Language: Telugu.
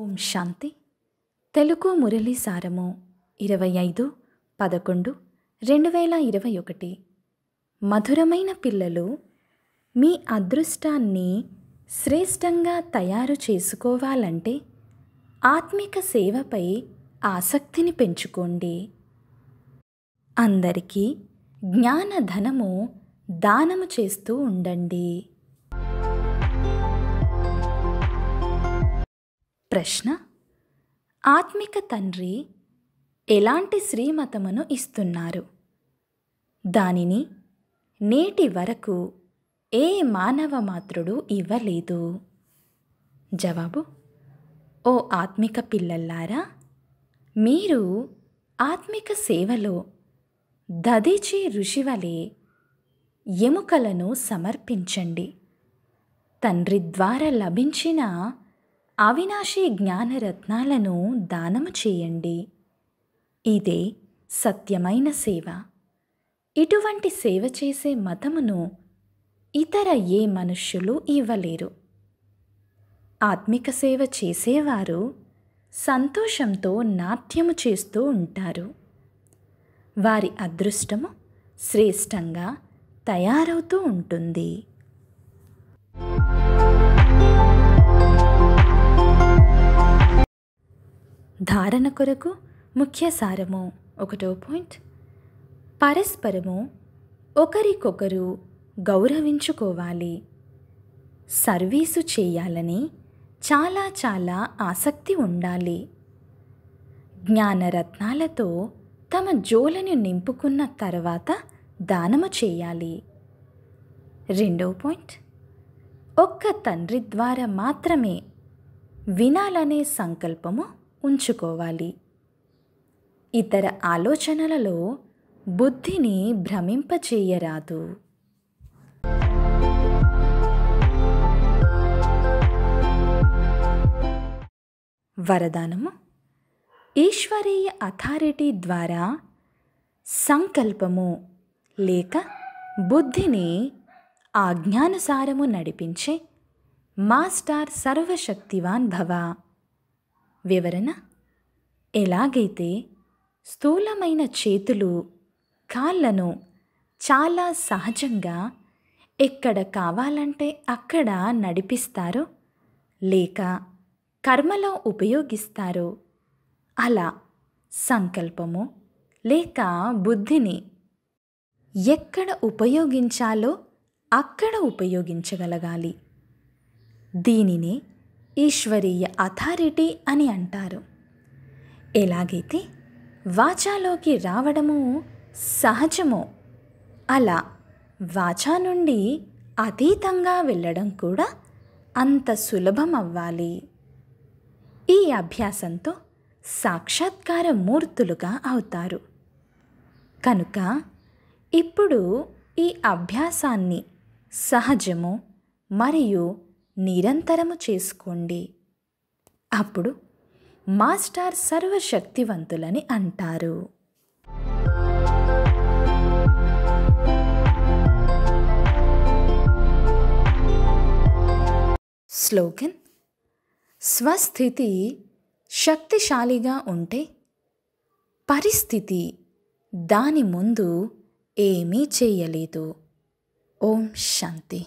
ఓం శాంతి తెలుగు మురళి సారము ఇరవై ఐదు పదకొండు రెండు వేల ఇరవై ఒకటి మధురమైన పిల్లలు మీ అదృష్టాన్ని శ్రేష్టంగా తయారు చేసుకోవాలంటే ఆత్మిక సేవపై ఆసక్తిని పెంచుకోండి అందరికీ జ్ఞానధనము దానము చేస్తూ ఉండండి ప్రశ్న ఆత్మిక తండ్రి ఎలాంటి శ్రీమతమును ఇస్తున్నారు దానిని నేటి వరకు ఏ మానవ మాతృడు ఇవ్వలేదు జవాబు ఓ ఆత్మిక పిల్లల్లారా మీరు ఆత్మిక సేవలో దదిచి ఋషివలే ఎముకలను సమర్పించండి తండ్రి ద్వారా లభించిన అవినాశి జ్ఞానరత్నాలను దానము చేయండి ఇదే సత్యమైన సేవ ఇటువంటి సేవ చేసే మతమును ఇతర ఏ మనుష్యులు ఇవ్వలేరు ఆత్మిక సేవ చేసేవారు సంతోషంతో నాట్యము చేస్తూ ఉంటారు వారి అదృష్టము శ్రేష్టంగా తయారవుతూ ఉంటుంది ధారణ కొరకు ముఖ్య సారము ఒకటో పాయింట్ పరస్పరము ఒకరికొకరు గౌరవించుకోవాలి సర్వీసు చేయాలని చాలా చాలా ఆసక్తి ఉండాలి జ్ఞానరత్నాలతో తమ జోలను నింపుకున్న తర్వాత దానము చేయాలి రెండో పాయింట్ ఒక్క తండ్రి ద్వారా మాత్రమే వినాలనే సంకల్పము ఉంచుకోవాలి ఇతర ఆలోచనలలో బుద్ధిని భ్రమింపచేయరాదు వరదానము ఈశ్వరీయ అథారిటీ ద్వారా సంకల్పము లేక బుద్ధిని ఆజ్ఞానుసారము నడిపించే మాస్టర్ సర్వశక్తివాన్ భవ వివరణ ఎలాగైతే స్థూలమైన చేతులు కాళ్ళను చాలా సహజంగా ఎక్కడ కావాలంటే అక్కడ నడిపిస్తారో లేక కర్మలో ఉపయోగిస్తారో అలా సంకల్పము లేక బుద్ధిని ఎక్కడ ఉపయోగించాలో అక్కడ ఉపయోగించగలగాలి దీనినే ఈశ్వరీయ అథారిటీ అని అంటారు ఎలాగైతే వాచాలోకి రావడము సహజమో అలా వాచా నుండి అతీతంగా వెళ్ళడం కూడా అంత సులభం అవ్వాలి ఈ అభ్యాసంతో సాక్షాత్కార మూర్తులుగా అవుతారు కనుక ఇప్పుడు ఈ అభ్యాసాన్ని సహజము మరియు నిరంతరము చేసుకోండి అప్పుడు మాస్టర్ సర్వశక్తివంతులని అంటారు స్లోగన్ స్వస్థితి శక్తిశాలిగా ఉంటే పరిస్థితి దాని ముందు ఏమీ చేయలేదు ఓం శాంతి